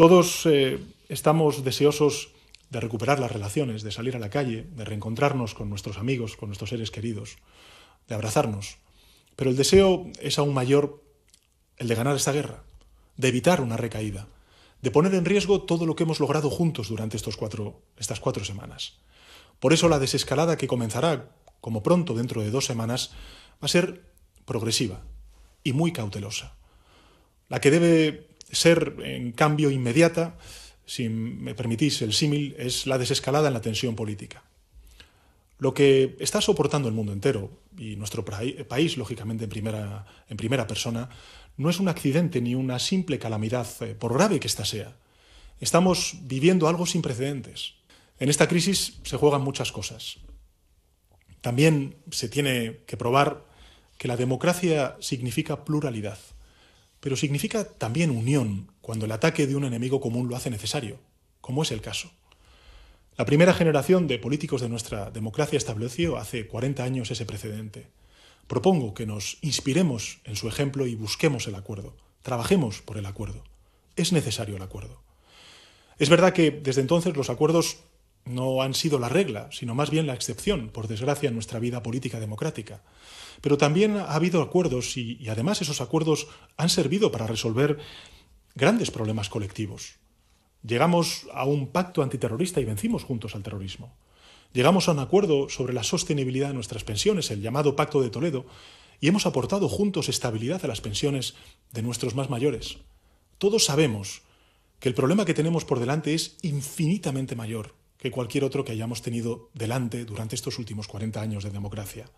Todos eh, estamos deseosos de recuperar las relaciones, de salir a la calle, de reencontrarnos con nuestros amigos, con nuestros seres queridos, de abrazarnos. Pero el deseo es aún mayor el de ganar esta guerra, de evitar una recaída, de poner en riesgo todo lo que hemos logrado juntos durante estos cuatro, estas cuatro semanas. Por eso la desescalada que comenzará, como pronto dentro de dos semanas, va a ser progresiva y muy cautelosa. La que debe ser, en cambio, inmediata, si me permitís el símil, es la desescalada en la tensión política. Lo que está soportando el mundo entero, y nuestro país, lógicamente, en primera, en primera persona, no es un accidente ni una simple calamidad, eh, por grave que ésta sea. Estamos viviendo algo sin precedentes. En esta crisis se juegan muchas cosas. También se tiene que probar que la democracia significa pluralidad pero significa también unión cuando el ataque de un enemigo común lo hace necesario, como es el caso. La primera generación de políticos de nuestra democracia estableció hace 40 años ese precedente. Propongo que nos inspiremos en su ejemplo y busquemos el acuerdo, trabajemos por el acuerdo. Es necesario el acuerdo. Es verdad que desde entonces los acuerdos no han sido la regla, sino más bien la excepción, por desgracia, en nuestra vida política democrática. Pero también ha habido acuerdos y, además esos acuerdos han servido para resolver grandes problemas colectivos. Llegamos a un pacto antiterrorista y vencimos juntos al terrorismo. Llegamos a un acuerdo sobre la sostenibilidad de nuestras pensiones, el llamado Pacto de Toledo, y hemos aportado juntos estabilidad a las pensiones de nuestros más mayores. Todos sabemos que el problema que tenemos por delante es infinitamente mayor que cualquier otro que hayamos tenido delante durante estos últimos 40 años de democracia.